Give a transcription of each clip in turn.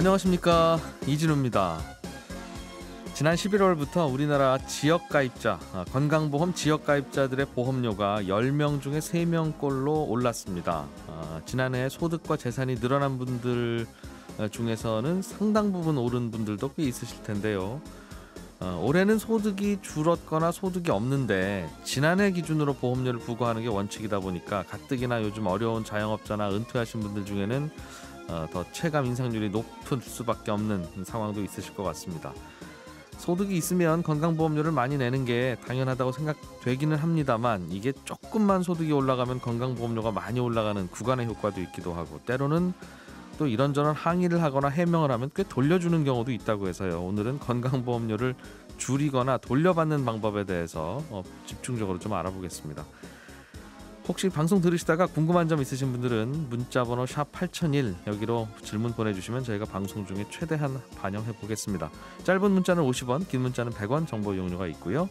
안녕하십니까 이진우입니다. 지난 11월부터 우리나라 지역가입자, 아, 건강보험 지역가입자들의 보험료가 10명 중에 3명꼴로 올랐습니다. 아, 지난해 소득과 재산이 늘어난 분들 아, 중에서는 상당 부분 오른 분들도 꽤 있으실 텐데요. 올해는 소득이 줄었거나 소득이 없는데 지난해 기준으로 보험료를 부과하는 게 원칙이다 보니까 가뜩이나 요즘 어려운 자영업자나 은퇴하신 분들 중에는 어, 더 체감 인상률이 높을 수밖에 없는 상황도 있으실 것 같습니다. 소득이 있으면 건강보험료를 많이 내는 게 당연하다고 생각되기는 합니다만 이게 조금만 소득이 올라가면 건강보험료가 많이 올라가는 구간의 효과도 있기도 하고 때로는 또 이런저런 항의를 하거나 해명을 하면 꽤 돌려주는 경우도 있다고 해서요. 오늘은 건강보험료를 줄이거나 돌려받는 방법에 대해서 어, 집중적으로 좀 알아보겠습니다. 혹시 방송 들으시다가 궁금한 점 있으신 분들은 문자 번호 샵8001 여기로 질문 보내주시면 저희가 방송 중에 최대한 반영해 보겠습니다. 짧은 문자는 50원, 긴 문자는 100원 정보 용료가 있고요.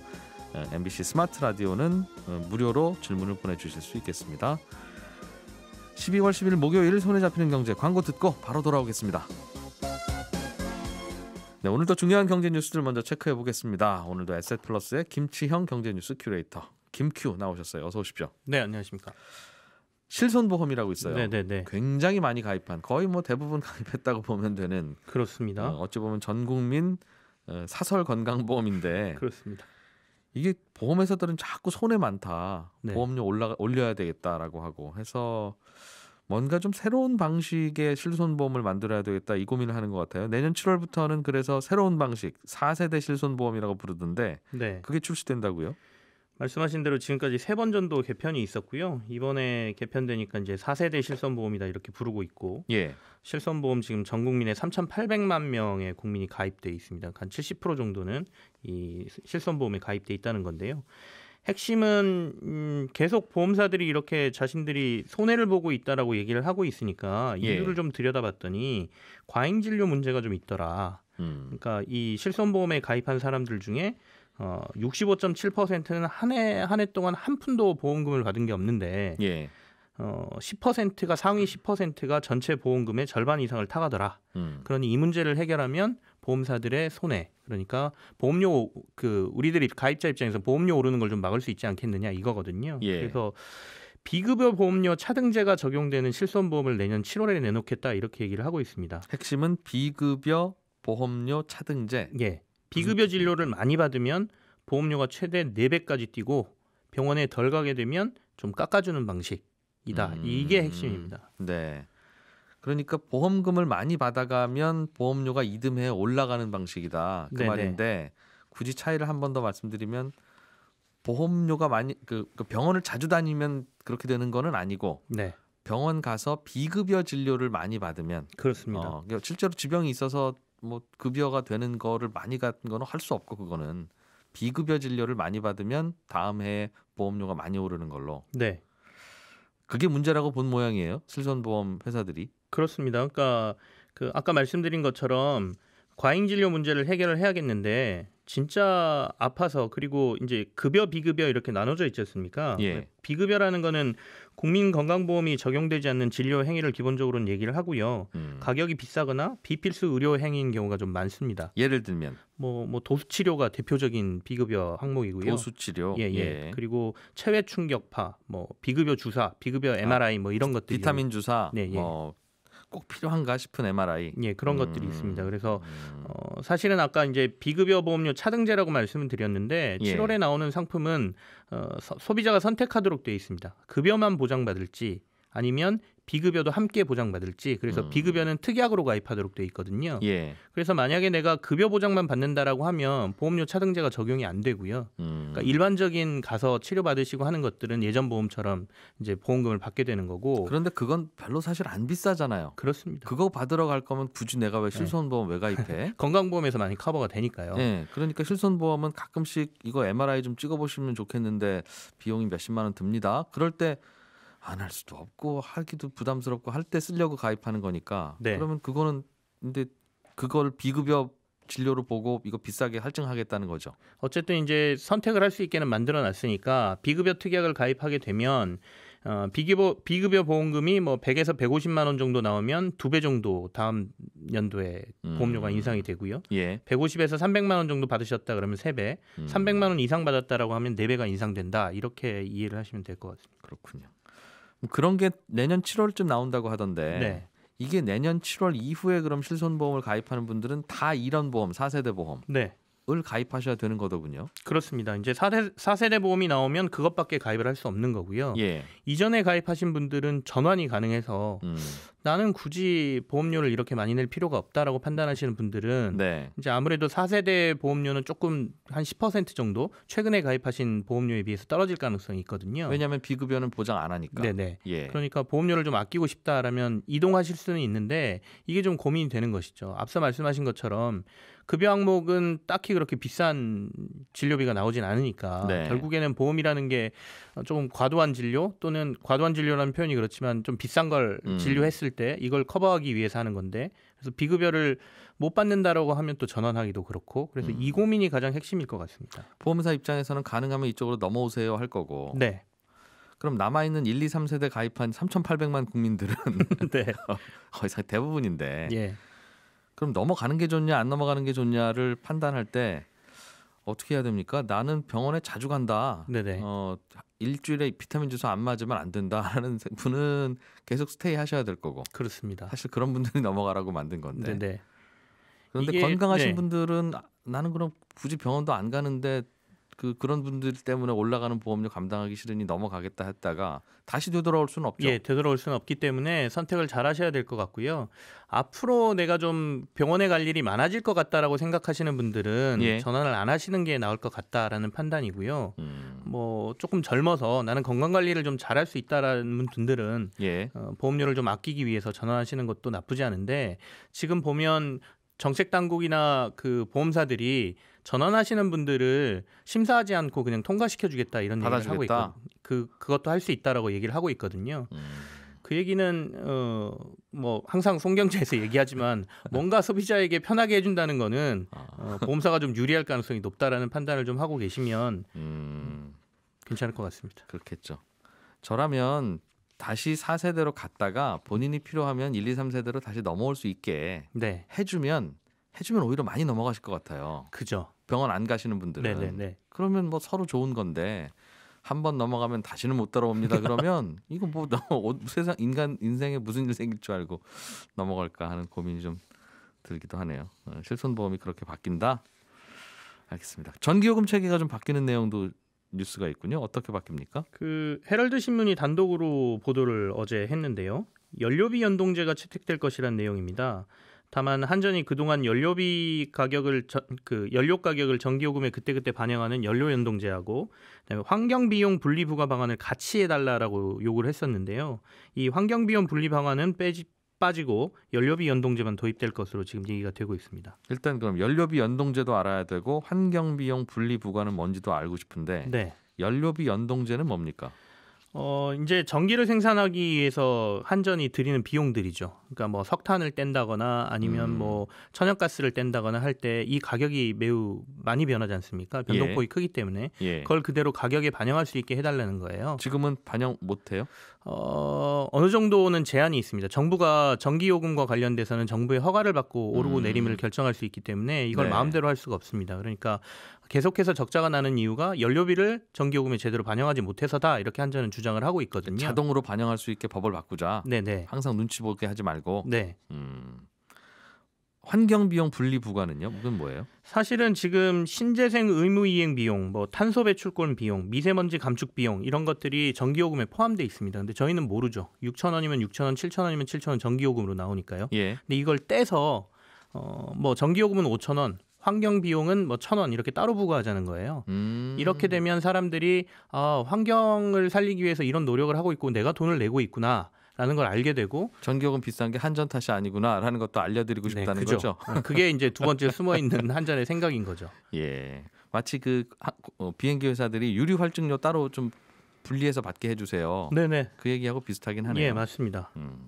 MBC 어, 스마트 라디오는 어, 무료로 질문을 보내주실 수 있겠습니다. 12월 10일 목요일 손에 잡히는 경제 광고 듣고 바로 돌아오겠습니다. 네, 오늘도 중요한 경제 뉴스들 먼저 체크해 보겠습니다. 오늘도 에셋플러스의 김치형 경제 뉴스 큐레이터 김큐 나오셨어요. 어서 오십시오. 네, 안녕하십니까. 실손보험이라고 있어요. 네네네. 네, 네. 굉장히 많이 가입한 거의 뭐 대부분 가입했다고 보면 되는 그렇습니다. 어, 찌 보면 전 국민 어, 사설 건강보험인데 그렇습니다. 이게 보험회사들은 자꾸 손해 많다. 네. 보험료 올라 올려야 되겠다라고 하고 해서 뭔가 좀 새로운 방식의 실손보험을 만들어야 되겠다 이 고민을 하는 것 같아요. 내년 7월부터는 그래서 새로운 방식 4세대 실손보험이라고 부르던데 네. 그게 출시된다고요? 말씀하신 대로 지금까지 세 번정도 개편이 있었고요. 이번에 개편되니까 이제 4세대 실손보험이다 이렇게 부르고 있고 예. 실손보험 지금 전 국민의 3,800만 명의 국민이 가입돼 있습니다. 그러니까 한70% 정도는 이 실손보험에 가입돼 있다는 건데요. 핵심은 음, 계속 보험사들이 이렇게 자신들이 손해를 보고 있다라고 얘기를 하고 있으니까 예. 이유를 예. 좀 들여다봤더니 과잉 진료 문제가 좀 있더라. 음. 그러니까 이 실손보험에 가입한 사람들 중에 어 65.7%는 한해한해 동안 한 푼도 보험금을 받은 게 없는데 예. 어 10%가 상위 10%가 전체 보험금의 절반 이상을 타가더라. 음. 그러니 이 문제를 해결하면 보험사들의 손해 그러니까 보험료 그 우리들이 가입자 입장에서 보험료 오르는 걸 좀 막을 수 있지 않겠느냐 이거거든요. 예. 그래서 비급여 보험료 차등제가 적용되는 실손보험을 내년 7월에 내놓겠다 이렇게 얘기를 하고 있습니다. 핵심은 비급여 보험료 차등제. 예. 비급여 진료를 많이 받으면 보험료가 최대 4배까지 뛰고 병원에 덜 가게 되면 좀 깎아주는 방식이다. 음, 이게 핵심입니다. 네. 그러니까 보험금을 많이 받아가면 보험료가 이듬해 올라가는 방식이다. 그 네네. 말인데 굳이 차이를 한 번 더 말씀드리면 보험료가 많이 그, 그 병원을 자주 다니면 그렇게 되는 거는 아니고 네. 병원 가서 비급여 진료를 많이 받으면 그렇습니다. 어, 실제로 질병이 있어서 뭐 급여가 되는 거를 많이 갖는 거는 할 수 없고 그거는 비급여 진료를 많이 받으면 다음 해 보험료가 많이 오르는 걸로. 네. 그게 문제라고 본 모양이에요. 실손보험 회사들이. 그렇습니다. 그러니까 그 아까 말씀드린 것처럼 과잉 진료 문제를 해결을 해야겠는데 진짜 아파서 그리고 이제 급여 비급여 이렇게 나눠져 있지 않습니까? 예. 비급여라는 거는 국민건강보험이 적용되지 않는 진료 행위를 기본적으로는 얘기를 하고요. 음. 가격이 비싸거나 비필수 의료 행위인 경우가 좀 많습니다. 예를 들면 뭐, 뭐 도수치료가 대표적인 비급여 항목이고요. 도수치료. 예, 예. 예. 그리고 체외 충격파, 뭐 비급여 주사, 비급여 MRI 아, 뭐 이런 것들. 비타민 주사, 네, 예. 뭐꼭 필요한가 싶은 MRI. 예, 그런 음. 것들이 있습니다. 그래서 음. 어, 사실은 아까 이제 비급여 보험료 차등제라고 말씀을 드렸는데 예. 7월에 나오는 상품은 어, 소, 비자가 선택하도록 되어 있습니다. 급여만 보장받을지 아니면 비급여도 함께 보장받을지 그래서 음. 비급여는 특약으로 가입하도록 돼 있거든요. 예. 그래서 만약에 내가 급여 보장만 받는다라고 하면 보험료 차등제가 적용이 안 되고요. 음. 그러니까 일반적인 가서 치료 받으시고 하는 것들은 예전 보험처럼 이제 보험금을 받게 되는 거고. 그런데 그건 별로 사실 안 비싸잖아요. 그렇습니다. 그거 받으러 갈 거면 굳이 내가 왜 네. 실손보험 네. 왜 가입해? 건강보험에서 많이 커버가 되니까요. 네. 그러니까 실손보험은 가끔씩 이거 MRI 좀 찍어보시면 좋겠는데 비용이 몇십만 원 듭니다. 그럴 때 안할 수도 없고 하기도 부담스럽고 할 때 쓰려고 가입하는 거니까 네. 그러면 그거는 근데 그걸 비급여 진료로 보고 이거 비싸게 할증하겠다는 거죠. 어쨌든 이제 선택을 할 수 있게는 만들어 놨으니까 비급여 특약을 가입하게 되면 어, 비급여, 비급여 보험금이 뭐 100에서 150만 원 정도 나오면 두 배 정도 다음 연도에 음. 보험료가 인상이 되고요. 예. 150에서 300만 원 정도 받으셨다 그러면 세 배, 음. 300만 원 이상 받았다라고 하면 네 배가 인상된다. 이렇게 이해를 하시면 될 것 같습니다. 그렇군요. 뭐 그런 게 내년 7월쯤 나온다고 하던데 네. 이게 내년 7월 이후에 그럼 실손보험을 가입하는 분들은 다 이런 보험 4세대 보험 네. 을 가입하셔야 되는 거더군요. 그렇습니다. 이제 4세, 4세대 보험이 나오면 그것밖에 가입을 할 수 없는 거고요. 예. 이전에 가입하신 분들은 전환이 가능해서 음. 나는 굳이 보험료를 이렇게 많이 낼 필요가 없다라고 판단하시는 분들은 네. 이제 아무래도 4세대 보험료는 조금 한 10% 정도 최근에 가입하신 보험료에 비해서 떨어질 가능성이 있거든요. 왜냐하면 비급여는 보장 안 하니까. 네네. 예. 그러니까 보험료를 좀 아끼고 싶다라면 이동하실 수는 있는데 이게 좀 고민이 되는 것이죠. 앞서 말씀하신 것처럼 급여 항목은 딱히 그렇게 비싼 진료비가 나오진 않으니까 네. 결국에는 보험이라는 게 조금 과도한 진료 또는 과도한 진료라는 표현이 그렇지만 좀 비싼 걸 음. 진료했을 했을 때 이걸 커버하기 위해서 하는 건데 그래서 비급여를 못 받는다라고 하면 또 전환하기도 그렇고 그래서 음. 이 고민이 가장 핵심일 것 같습니다. 보험사 입장에서는 가능하면 이쪽으로 넘어오세요 할 거고. 네. 그럼 남아 있는 1, 2, 3세대 가입한 3,800만 국민들은 네. 거의 대부분인데. 예. 그럼 넘어가는 게 좋냐 안 넘어가는 게 좋냐를 판단할 때 어떻게 해야 됩니까? 나는 병원에 자주 간다. 네네. 어, 일주일에 비타민 주사 안 맞으면 안 된다라는 분은 계속 스테이 하셔야 될 거고. 그렇습니다. 사실 그런 분들이 넘어가라고 만든 건데. 네네. 그런데 이게, 건강하신 네. 분들은 아, 나는 그럼 굳이 병원도 안 가는데 그 그런 분들 때문에 올라가는 보험료 감당하기 싫으니 넘어가겠다 했다가 다시 되돌아올 수는 없죠. 예, 되돌아올 수는 없기 때문에 선택을 잘 하셔야 될 것 같고요. 앞으로 내가 좀 병원에 갈 일이 많아질 것 같다라고 생각하시는 분들은 예. 전환을 안 하시는 게 나을 것 같다라는 판단이고요. 음. 뭐 조금 젊어서 나는 건강 관리를 좀 잘할 수 있다라는 분들은 예. 어, 보험료를 좀 아끼기 위해서 전환하시는 것도 나쁘지 않은데 지금 보면 정책 당국이나 그 보험사들이 전환하시는 분들을 심사하지 않고 그냥 통과시켜 주겠다 이런 얘기를 하고 있고 그 그것도 할 수 있다라고 얘기를 하고 있거든요. 음. 그 얘기는 어 뭐 항상 송경제에서 얘기하지만 뭔가 소비자에게 편하게 해준다는 거는 아. 어, 보험사가 좀 유리할 가능성이 높다라는 판단을 좀 하고 계시면 음. 괜찮을 것 같습니다. 그렇겠죠. 저라면 다시 4세대로 갔다가 본인이 필요하면 1, 2, 3세대로 다시 넘어올 수 있게 네. 해주면 해주면 오히려 많이 넘어가실 것 같아요. 그죠. 병원 안 가시는 분들은 네네네. 그러면 뭐 서로 좋은 건데 한 번 넘어가면 다시는 못 따라옵니다. 그러면 이거 뭐 어, 세상 인간 인생에 무슨 일 생길 줄 알고 넘어갈까 하는 고민이 좀 들기도 하네요. 어, 실손보험이 그렇게 바뀐다. 알겠습니다. 전기요금 체계가 좀 바뀌는 내용도 뉴스가 있군요. 어떻게 바뀝니까? 그 헤럴드 신문이 단독으로 보도를 어제 했는데요. 연료비 연동제가 채택될 것이란 내용입니다. 다만 한전이 그동안 연료비 가격을 저, 그 연료 가격을 전기요금에 그때그때 반영하는 연료 연동제하고 그다음에 환경 비용 분리 부과 방안을 같이 해달라라고 요구를 했었는데요. 이 환경 비용 분리 방안은 빼지 빠지고 연료비 연동제만 도입될 것으로 지금 얘기가 되고 있습니다. 일단 그럼 연료비 연동제도 알아야 되고 환경비용 분리 부과는 뭔지도 알고 싶은데 네. 연료비 연동제는 뭡니까? 어, 이제 전기를 생산하기 위해서 한전이 들이는 비용들이죠. 그러니까 뭐 석탄을 뗀다거나 아니면 뭐 음. 뭐 천연가스를 뗀다거나 할 때 이 가격이 매우 많이 변하지 않습니까? 예. 변동폭이 예. 크기 때문에 예. 그걸 그대로 가격에 반영할 수 있게 해달라는 거예요. 지금은 반영 못 해요? 어, 어느 정도는 제한이 있습니다. 정부가 전기요금과 관련돼서는 정부의 허가를 받고 오르고 음. 내림을 결정할 수 있기 때문에 이걸 네. 마음대로 할 수가 없습니다. 그러니까 계속해서 적자가 나는 이유가 연료비를 전기요금에 제대로 반영하지 못해서다 이렇게 한전은 주장을 하고 있거든요. 자동으로 반영할 수 있게 법을 바꾸자. 네네. 항상 눈치 보게 하지 말고. 네. 음. 환경 비용 분리 부과는요? 그건 뭐예요? 사실은 지금 신재생 의무 이행 비용, 뭐 탄소 배출권 비용, 미세먼지 감축 비용 이런 것들이 전기 요금에 포함돼 있습니다. 근데 저희는 모르죠. 6천 원이면 6천 원, 7천 원이면 7천 원 전기 요금으로 나오니까요. 예. 근데 이걸 떼서 어, 뭐 전기 요금은 5천 원, 환경 비용은 뭐 천 원 이렇게 따로 부과하자는 거예요. 음. 이렇게 되면 사람들이 아, 환경을 살리기 위해서 이런 노력을 하고 있고 내가 돈을 내고 있구나. 라는 걸 알게 되고 전기요금 비싼 게 한전 탓이 아니구나라는 것도 알려드리고 네, 싶다는 네, 거죠. 그게 이제 두 번째 숨어 있는 한전의 생각인 거죠. 예, 마치 그 어, 비행기 회사들이 유류 활증료 따로 좀 분리해서 받게 해주세요. 네네. 그 얘기하고 비슷하긴 하네요. 예, 맞습니다. 음,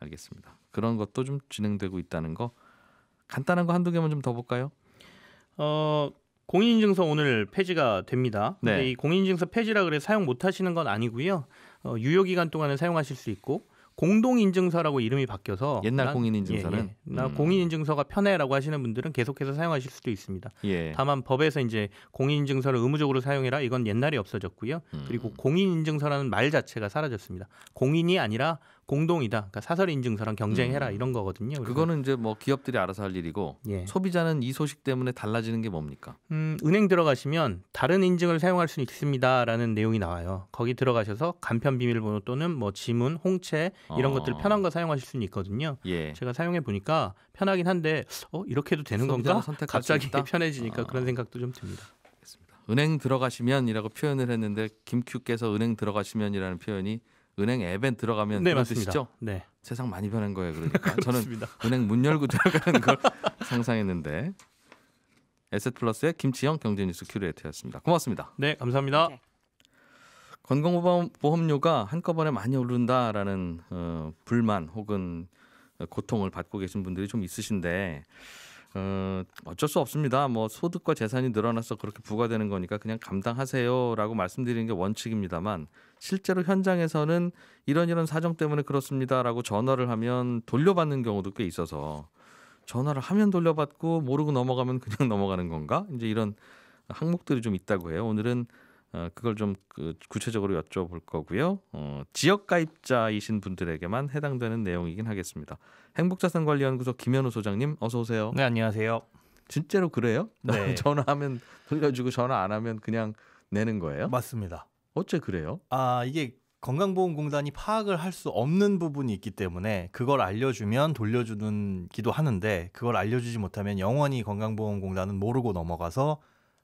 알겠습니다. 그런 것도 좀 진행되고 있다는 거 간단한 거 한두 개만 좀 더 볼까요? 어, 공인인증서 오늘 폐지가 됩니다. 네. 이 공인인증서 폐지라 그래 사용 못 하시는 건 아니고요. 어, 유효 기간 동안은 사용하실 수 있고 공동인증서라고 이름이 바뀌어서 옛날 공인인증서는 예, 예. 나 음. 공인인증서가 편해라고 하시는 분들은 계속해서 사용하실 수도 있습니다. 예. 다만 법에서 이제 공인인증서를 의무적으로 사용해라 이건 옛날에 없어졌고요. 음. 그리고 공인인증서라는 말 자체가 사라졌습니다. 공인이 아니라 공동이다. 그러니까 사설 인증서랑 경쟁해라 음. 이런 거거든요. 그거는 이제 뭐 기업들이 알아서 할 일이고 예. 소비자는 이 소식 때문에 달라지는 게 뭡니까? 음, 은행 들어가시면 다른 인증을 사용할 수 있습니다라는 내용이 나와요. 거기 들어가셔서 간편 비밀번호 또는 뭐 지문, 홍채 이런 어. 것들 편한 거 사용하실 수는 있거든요. 예. 제가 사용해 보니까 편하긴 한데 어 이렇게도 되는 건가? 갑자기 편해지니까 아. 그런 어. 생각도 좀듭니다 은행 들어가시면이라고 표현을 했는데 김큐께서 은행 들어가시면이라는 표현이 은행 앱에 들어가면 네, 맞으시죠? 네. 세상 많이 변한 거예요. 그러니까 저는 은행 문 열고 들어가는 걸 상상했는데 에셋플러스의 김치영 경제뉴스 큐레이터였습니다. 고맙습니다. 네, 감사합니다. 오 네. 건강보험료가 한꺼번에 많이 오른다라는 어, 불만 혹은 고통을 받고 계신 분들이 좀 있으신데 어, 어쩔 수 없습니다. 뭐 소득과 재산이 늘어나서 그렇게 부과되는 거니까 그냥 감당하세요라고 말씀드리는 게 원칙입니다만 실제로 현장에서는 이런 이런 사정 때문에 그렇습니다라고 전화를 하면 돌려받는 경우도 꽤 있어서 전화를 하면 돌려받고 모르고 넘어가면 그냥 넘어가는 건가? 이제 이런 항목들이 좀 있다고 해요. 오늘은 어, 그걸 좀 그 구체적으로 여쭤볼 거고요. 어, 지역 가입자이신 분들에게만 해당되는 내용이긴 하겠습니다. 행복자산관리연구소 김현우 소장님 어서 오세요. 네 안녕하세요. 진짜로 그래요? 네. 전화하면 돌려주고 전화 안 하면 그냥 내는 거예요? 맞습니다. 어째 그래요? 아 이게 건강보험공단이 파악을 할 수 없는 부분이 있기 때문에 그걸 알려주면 돌려주는 기도 하는데 그걸 알려주지 못하면 영원히 건강보험공단은 모르고 넘어가서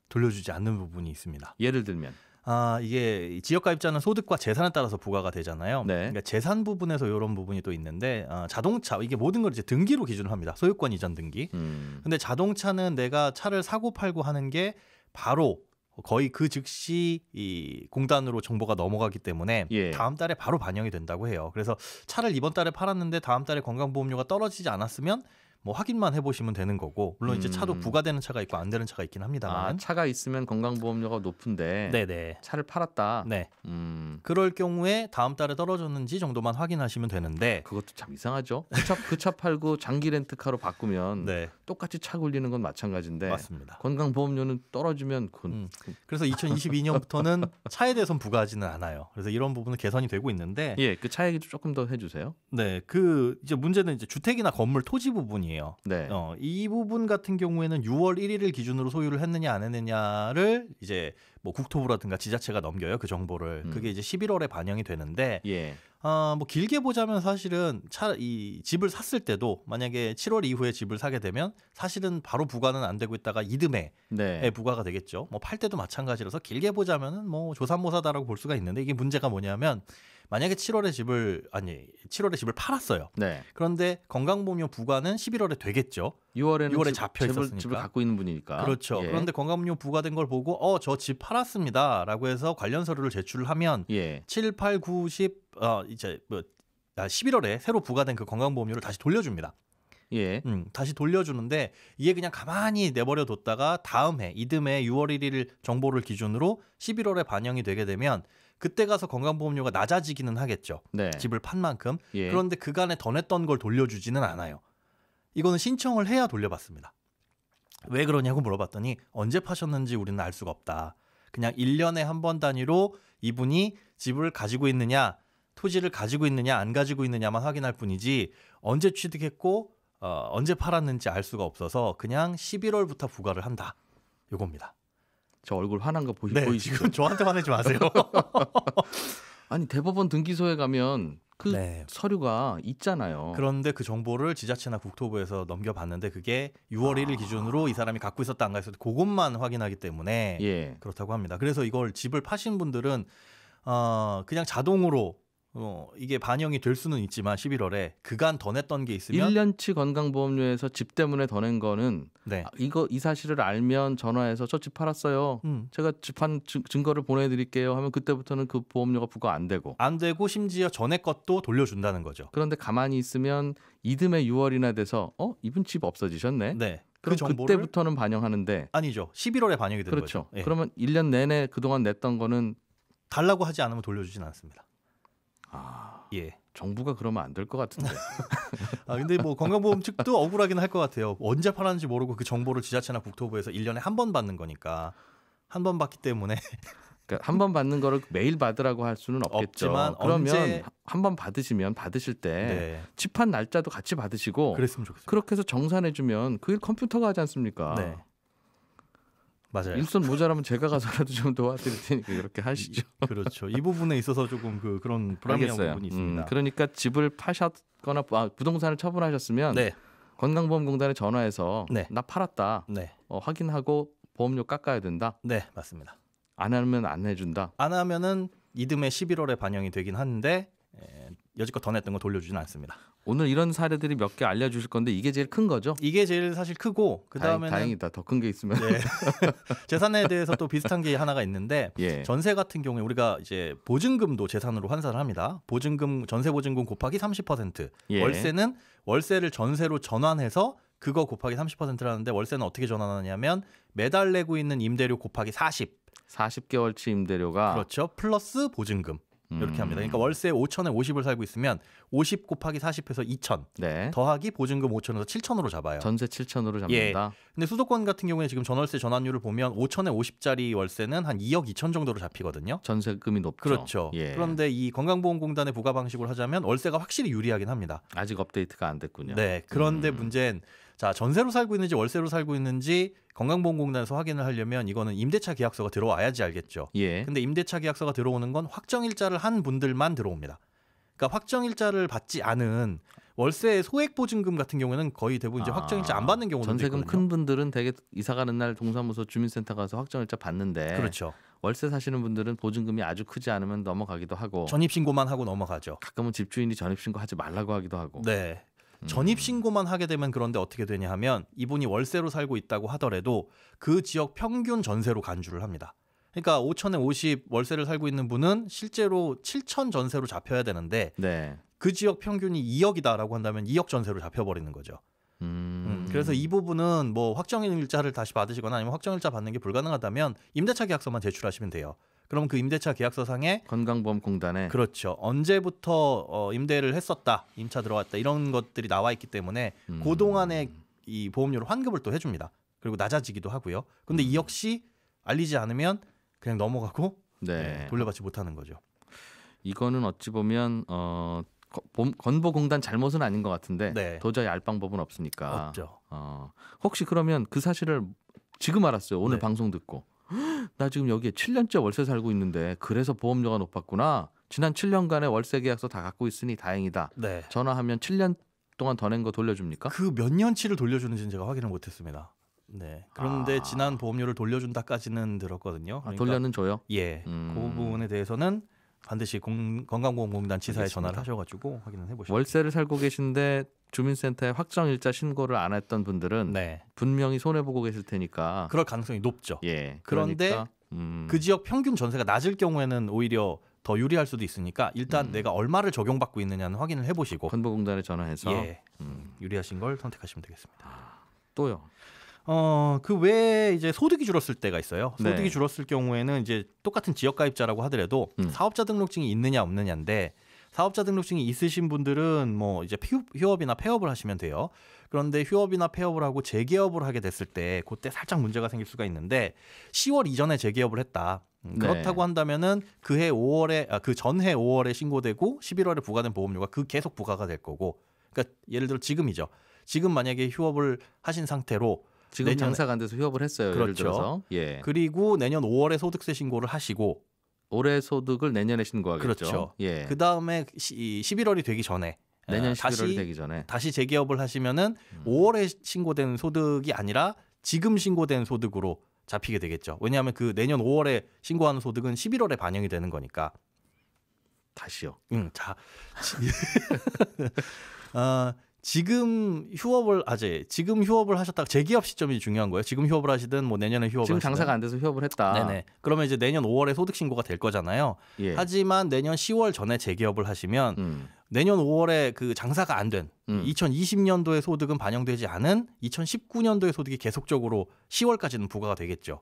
돌려주지 않는 부분이 있습니다. 예를 들면 아, 이게 지역가입자는 소득과 재산에 따라서 부과가 되잖아요. 네. 그러니까 재산 부분에서 이런 부분이 또 있는데 아, 자동차 이게 모든 걸 이제 등기로 기준을 합니다. 소유권 이전 등기. 음. 근데 자동차는 내가 차를 사고 팔고 하는 게 바로 거의 그 즉시 이 공단으로 정보가 넘어가기 때문에 예. 다음 달에 바로 반영이 된다고 해요. 그래서 차를 이번 달에 팔았는데 다음 달에 건강보험료가 떨어지지 않았으면 뭐 확인만 해보시면 되는 거고 물론 이제 차도 음. 부과되는 차가 있고 안 되는 차가 있긴 합니다만 아, 차가 있으면 건강보험료가 높은데 네네. 차를 팔았다. 네. 음. 그럴 경우에 다음 달에 떨어졌는지 정도만 확인하시면 되는데 그것도 참 이상하죠. 그차그차 그 팔고 장기 렌트카로 바꾸면 네. 똑같이 차 굴리는 건 마찬가지인데 맞습니다. 건강보험료는 떨어지면 그건 음. 그 그래서 2022년부터는 차에 대해선 부과하지는 않아요. 그래서 이런 부분은 개선이 되고 있는데 예, 그차 얘기도 조금 더 해주세요. 네, 그 이제 문제는 이제 주택이나 건물 토지 부분이 부분이에요. 네. 어, 이 부분 같은 경우에는 6월 1일을 기준으로 소유를 했느냐 안 했느냐를 이제 뭐 국토부라든가 지자체가 넘겨요 그 정보를. 음. 그게 이제 11월에 반영이 되는데. 예. 어, 뭐 길게 보자면 사실은 차 이 집을 샀을 때도 만약에 7월 이후에 집을 사게 되면 사실은 바로 부과는 안 되고 있다가 이듬해 네. 부과가 되겠죠. 뭐 팔 때도 마찬가지라서 길게 보자면은 뭐 조산모사다라고 볼 수가 있는데 이게 문제가 뭐냐면 만약에 7월에 집을 아니 7월에 집을 팔았어요. 네. 그런데 건강보험료 부과는 11월에 되겠죠. 6월에는 6월에 잡혀 집 있었으니까 집을 갖고 있는 분이니까. 그렇죠. 예. 그런데 건강보험료 부과된 걸 보고 어 저 집 팔았습니다라고 해서 관련 서류를 제출을 하면 예. 7, 8, 9, 10 어, 이제 뭐 11월에 아, 새로 부과된 그 건강보험료를 다시 돌려줍니다. 예. 음, 다시 돌려주는데 이게 그냥 가만히 내버려 뒀다가 다음 해 이듬해 6월 1일 정보를 기준으로 11월에 반영이 되게 되면 그때 가서 건강보험료가 낮아지기는 하겠죠. 네. 집을 판 만큼. 예. 그런데 그간에 더 냈던 걸 돌려주지는 않아요. 이거는 신청을 해야 돌려받습니다. 왜 그러냐고 물어봤더니 언제 파셨는지 우리는 알 수가 없다. 그냥 1년에 한 번 단위로 이분이 집을 가지고 있느냐, 토지를 가지고 있느냐, 안 가지고 있느냐만 확인할 뿐이지 언제 취득했고 어, 언제 팔았는지 알 수가 없어서 그냥 11월부터 부과를 한다. 요겁니다. 저 얼굴 화난 거 보시 네, 보이시죠? 지금 저한테 화내지 마세요. 아니 대법원 등기소에 가면 그 네. 서류가 있잖아요. 그런데 그 정보를 지자체나 국토부에서 넘겨봤는데 그게 6월 아. 1일 기준으로 이 사람이 갖고 있었다 안 가있었다 그것만 확인하기 때문에 예. 그렇다고 합니다. 그래서 이걸 집을 파신 분들은 어, 그냥 자동으로 어, 이게 반영이 될 수는 있지만 11월에 그간 더 냈던 게 있으면 1년치 건강보험료에서 집 때문에 더 낸 거는 네. 아, 이거 이 사실을 알면 전화해서 저 집 팔았어요. 음. 제가 집한 증거를 보내드릴게요. 하면 그때부터는 그 보험료가 부과 안 되고 안 되고 심지어 전에 것도 돌려준다는 거죠. 그런데 가만히 있으면 이듬해 6월이나 돼서 어 이분 집 없어지셨네. 네. 그 정보를 그때부터는 반영하는데 아니죠. 11월에 반영이 되는 그렇죠. 거그죠 예. 그러면 1년 내내 그동안 냈던 거는 달라고 하지 않으면 돌려주진 않습니다. 아, 예. 정부가 그러면 안 될 것 같은데. 아, 근데 뭐 건강보험 측도 억울하긴 할 것 같아요. 언제 팔았는지 모르고 그 정보를 지자체나 국토부에서 1년에 한 번 받는 거니까. 한 번 받기 때문에 그러니까 한 번 받는 거를 매일 받으라고 할 수는 없겠죠. 없지만 그러면 한 번 받으시면 받으실 때 네. 집한 날짜도 같이 받으시고 그랬으면 좋겠어요. 그렇게 해서 정산해 주면 그게 컴퓨터가 하지 않습니까? 네. 맞아요. 일손 모자라면 제가 가서라도 좀 도와드릴 테니까 이렇게 하시죠. 그렇죠. 이 부분에 있어서 조금 그 그런 불합한 부분이 음, 있습니다. 음, 그러니까 집을 파셨거나 아, 부동산을 처분하셨으면 네. 건강보험공단에 전화해서 네. 나 팔았다 네. 어, 확인하고 보험료 깎아야 된다. 네, 맞습니다. 안 하면 안 해준다. 안 하면은 이듬해 11월에 반영이 되긴 하는데 여지껏 더 냈던 거 돌려주진 않습니다. 오늘 이런 사례들이 몇 개 알려주실 건데 이게 제일 큰 거죠? 이게 제일 사실 크고 그 다음에 다행이다 더 큰 게 있으면 네. 재산에 대해서 또 비슷한 게 하나가 있는데 예. 전세 같은 경우에 우리가 이제 보증금도 재산으로 환산을 합니다. 보증금 전세 보증금 곱하기 30% 예. 월세는 월세를 전세로 전환해서 그거 곱하기 3 0라는데 월세는 어떻게 전환하냐면 매달 내고 있는 임대료 곱하기 40 40개월치 임대료가 그렇죠 플러스 보증금 이렇게 합니다. 음. 그러니까 월세 5천에 50을 살고 있으면 50 곱하기 40해서 2천 네. 더하기 보증금 5천에서 7천으로 잡아요. 전세 7천으로 잡는다. 예. 근데 수도권 같은 경우에 지금 전월세 전환율을 보면 5천에 50짜리 월세는 한 2억 2천 정도로 잡히거든요. 전세금이 높죠. 그렇죠. 예. 그런데 이 건강보험공단의 부가 방식으로 하자면 월세가 확실히 유리하긴 합니다. 아직 업데이트가 안 됐군요. 네. 그런데 음. 문제는 자, 전세로 살고 있는지 월세로 살고 있는지 건강보험공단에서 확인을 하려면 이거는 임대차 계약서가 들어와야지 알겠죠. 예. 근데 임대차 계약서가 들어오는 건 확정일자를 한 분들만 들어옵니다. 그러니까 확정일자를 받지 않은 월세 소액 보증금 같은 경우에는 거의 대부분 이제 아, 확정일자 안 받는 경우도 있거든요. 큰 분들은 되게 이사 가는 날 동사무소 주민센터 가서 확정일자 받는데 그렇죠. 월세 사시는 분들은 보증금이 아주 크지 않으면 넘어가기도 하고 전입 신고만 하고 넘어가죠. 가끔은 집주인이 전입 신고 하지 말라고 하기도 하고. 네. 음. 전입 신고만 하게 되면 그런데 어떻게 되냐 하면 이분이 월세로 살고 있다고 하더라도 그 지역 평균 전세로 간주를 합니다. 그러니까 5천에 50 월세를 살고 있는 분은 실제로 7천 전세로 잡혀야 되는데 네. 그 지역 평균이 2억이다라고 한다면 2억 전세로 잡혀버리는 거죠. 음. 그래서 음. 이 부분은 뭐 확정일자를 다시 받으시거나 아니면 확정일자 받는 게 불가능하다면 임대차 계약서만 제출하시면 돼요. 그럼 그 임대차 계약서상에 건강보험공단에 그렇죠 언제부터 어, 임대를 했었다 임차 들어갔다 이런 것들이 나와 있기 때문에 음. 그 동안의 이 보험료를 환급을 또 해줍니다 그리고 낮아지기도 하고요 근데 음. 이 역시 알리지 않으면 그냥 넘어가고 네. 네, 돌려받지 못하는 거죠 이거는 어찌 보면 어, 건보공단 잘못은 아닌 것 같은데 네. 도저히 알 방법은 없으니까. 없죠. 어, 혹시 그러면 그 사실을 지금 알았어요. 오늘 네. 방송 듣고. 나 지금 여기에 7년째 월세 살고 있는데 그래서 보험료가 높았구나. 지난 7년간의 월세 계약서 다 갖고 있으니 다행이다. 네. 전화하면 7년 동안 더 낸 거 돌려줍니까? 그 몇 년치를 돌려주는지는 제가 확인을 못했습니다. 네. 그런데 아. 지난 보험료를 돌려준다까지는 들었거든요. 아, 그러니까, 아, 돌려는 줘요? 예. 음. 그 부분에 대해서는 반드시 공, 건강보험공단 지사에 전화를 하셔가지고 확인을 해보시죠. 월세를 살고 계신데 주민센터에 확정 일자 신고를 안 했던 분들은 네. 분명히 손해 보고 계실 테니까 그럴 가능성이 높죠. 예. 그런데 그러니까, 음. 그 지역 평균 전세가 낮을 경우에는 오히려 더 유리할 수도 있으니까 일단 음. 내가 얼마를 적용받고 있느냐는 확인을 해보시고 건보공단에 전화해서 예. 음. 유리하신 걸 선택하시면 되겠습니다. 아, 또요. 어, 그외 이제 소득이 줄었을 때가 있어요. 네. 소득이 네. 줄었을 경우에는 이제 똑같은 지역가입자라고 하더라도 음. 사업자 등록증이 있느냐 없느냐인데 사업자 등록증이 있으신 분들은 뭐 이제 휴업이나 폐업을 하시면 돼요. 그런데 휴업이나 폐업을 하고 재개업을 하게 됐을 때 그때 살짝 문제가 생길 수가 있는데 10월 이전에 재개업을 했다. 음, 네. 그렇다고 네. 한다면은 그해 5월에 아, 그 전해 5월에 신고되고 11월에 부과된 보험료가 그 계속 부과가 될 거고. 그러니까 예를 들어 지금이죠. 지금 만약에 휴업을 하신 상태로 지금 내년 장사가 안 돼서 휴업을 했어요. 그렇죠. 예를 들어서. 예. 그리고 내년 5월에 소득세 신고를 하시고 올해 소득을 내년에 신고하겠죠. 그렇죠. 예. 그 다음에 11월이 되기 전에 아, 내년 11월이 다시, 되기 전에 다시 재기업을 하시면은 음. 5월에 신고된 소득이 아니라 지금 신고된 소득으로 잡히게 되겠죠. 왜냐하면 그 내년 5월에 신고하는 소득은 11월에 반영이 되는 거니까. 다시요. 응, 자, 어, 지금 휴업을 아제 지금 휴업을 하셨다가 재기업 시점이 중요한 거예요. 지금 휴업을 하시든 뭐 내년에 휴업을 지금 하시든. 장사가 안 돼서 휴업을 했다. 네네. 그러면 이제 내년 5월에 소득 신고가 될 거잖아요. 예. 하지만 내년 10월 전에 재기업을 하시면 음. 내년 5월에 그 장사가 안된 음. 2020년도의 소득은 반영되지 않은 2019년도의 소득이 계속적으로 10월까지는 부과가 되겠죠.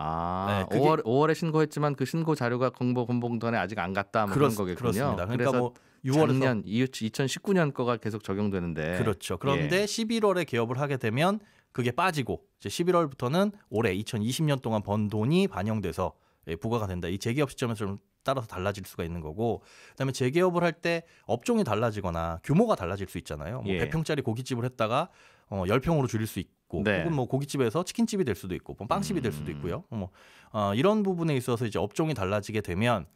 아, 네, 5월 5월에 신고했지만 그 신고 자료가 공보 공보공단에 아직 안 갔다 뭐 그런 거겠군요. 그렇습니다. 그러니까 래서 뭐 6월에서 작년 2019년 거가 계속 적용되는데 그렇죠. 그런데 예. 11월에 개업을 하게 되면 그게 빠지고 이제 11월부터는 올해 2020년 동안 번 돈이 반영돼서 예, 부과가 된다. 이 재개업 시점에서 좀 따라서 달라질 수가 있는 거고 그다음에 재개업을 할 때 업종이 달라지거나 규모가 달라질 수 있잖아요. 뭐 예. 100평짜리 고깃집을 했다가 어, 10평으로 줄일 수 있고 있고 네. 혹은 뭐 고깃집에서 치킨집이 될 수도 있고 뭐 빵집이 음. 될 수도 음. 있고요. 뭐 어, 이런 부분에 있어서 이제 업종이 달라지게 되면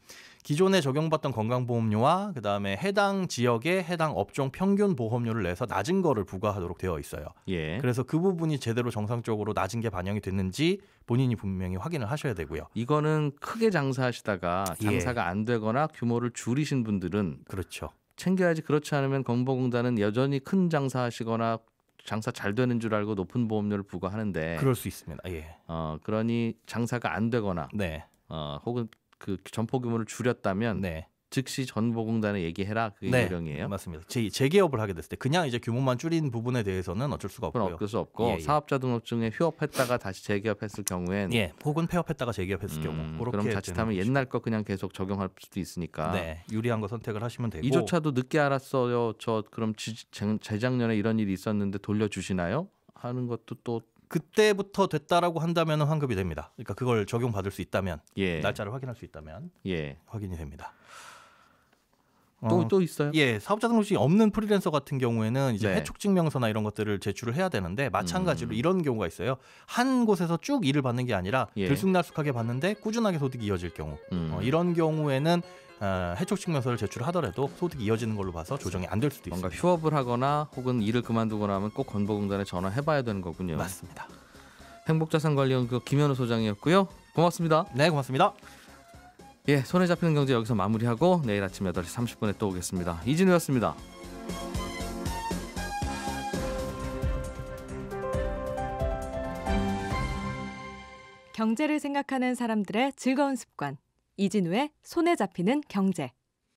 기존에 적용받던 건강보험료와 그다음에 해당 지역의 해당 업종 평균 보험료를 내서 낮은 거를 부과하도록 되어 있어요. 예. 그래서 그 부분이 제대로 정상적으로 낮은 게 반영이 됐는지 본인이 분명히 확인을 하셔야 되고요. 이거는 크게 장사하시다가 예. 장사가 예. 안 되거나 규모를 줄이신 분들은 그렇죠. 챙겨야지 그렇지 않으면 건보공단은 여전히 큰 장사하시거나 장사 잘 되는 줄 알고 높은 보험료를 부과하는데 그럴 수 있습니다. 예. 어 그러니 장사가 안 되거나 네. 어 혹은 그 점포 규모를 줄였다면 네. 즉시 전보공단에 얘기해라 그게 네, 요령이에요. 맞습니다. 재, 재개업을 하게 됐을 때 그냥 이제 규모만 줄인 부분에 대해서는 어쩔 수가 없고요. 어쩔 수 없고 예, 예. 사업자 등록증에 휴업했다가 다시 재개업했을 경우엔 예, 혹은 폐업했다가 재개업했을 음, 경우 그럼 자칫하면 옛날 거 그냥 계속 적용할 수도 있으니까 네, 유리한 거 선택을 하시면 되고 이조차도 늦게 알았어요. 저 그럼 지, 재작년에 이런 일이 있었는데 돌려주시나요? 하는 것도 또 그때부터 됐다라고 한다면 환급이 됩니다. 그러니까 그걸 적용받을 수 있다면 예. 날짜를 확인할 수 있다면 예. 확인이 됩니다. 또또 어, 있어요? 예, 사업자 등록이 없는 프리랜서 같은 경우에는 이제 네. 해촉 증명서나 이런 것들을 제출을 해야 되는데 마찬가지로 음. 이런 경우가 있어요. 한 곳에서 쭉 일을 받는 게 아니라 예. 들쑥날쑥하게 받는데 꾸준하게 소득이 이어질 경우 음. 어, 이런 경우에는 어, 해촉 증명서를 제출하더라도 소득이 이어지는 걸로 봐서 조정이 안 될 수도 있습니 뭔가 휴업을 하거나 혹은 일을 그만두고 나면 꼭 건보공단에 전화해봐야 되는 거군요. 맞습니다. 행복자산관리원 그 김현우 소장이었고요. 고맙습니다. 네, 고맙습니다. 예, 손에 잡히는 경제 여기서 마무리하고 내일 아침 8시 30분에 또 오겠습니다. 이진우였습니다. 경제를 생각하는 사람들의 즐거운 습관. 이진우의 손에 잡히는 경제.